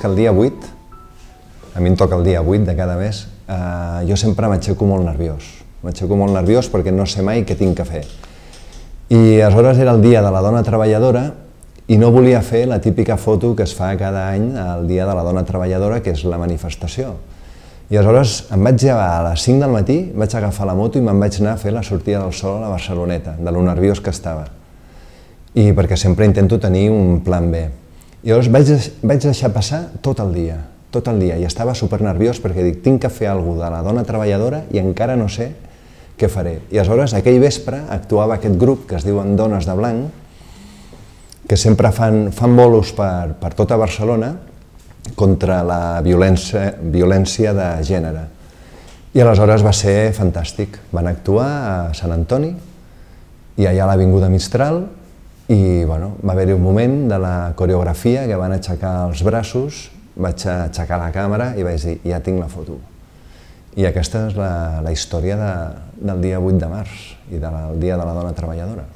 que el dia 8, a mi em toca el dia 8 de cada mes, eh, jo sempre m'aixeco molt nerviós. M'aixeco molt nerviós perquè no sé mai què tinc que fer. I aleshores era el dia de la dona treballadora i no volia fer la típica foto que es fa cada any al dia de la dona treballadora, que és la manifestació. I aleshores em vaig llevar a les 5 del matí, vaig agafar la moto i me'n vaig anar a fer la sortida del sol a la Barceloneta, de lo nerviós que estava. I perquè sempre intento tenir un plan B. I llavors vaig, vaig deixar passar tot el dia, tot el dia, i estava super nerviós perquè dic, tinc que fer alguna de la dona treballadora i encara no sé què faré. I aleshores, aquell vespre, actuava aquest grup que es diuen Dones de Blanc, que sempre fan, fan bolos per, per tota Barcelona contra la violència, violència de gènere. I aleshores va ser fantàstic. Van actuar a Sant Antoni i allà a l'Avinguda Mistral i bueno, va haver-hi un moment de la coreografia que van aixecar els braços, vaig aixecar la càmera i vaig dir, ja tinc la foto. I aquesta és la, la història de, del dia 8 de març i del dia de la dona treballadora.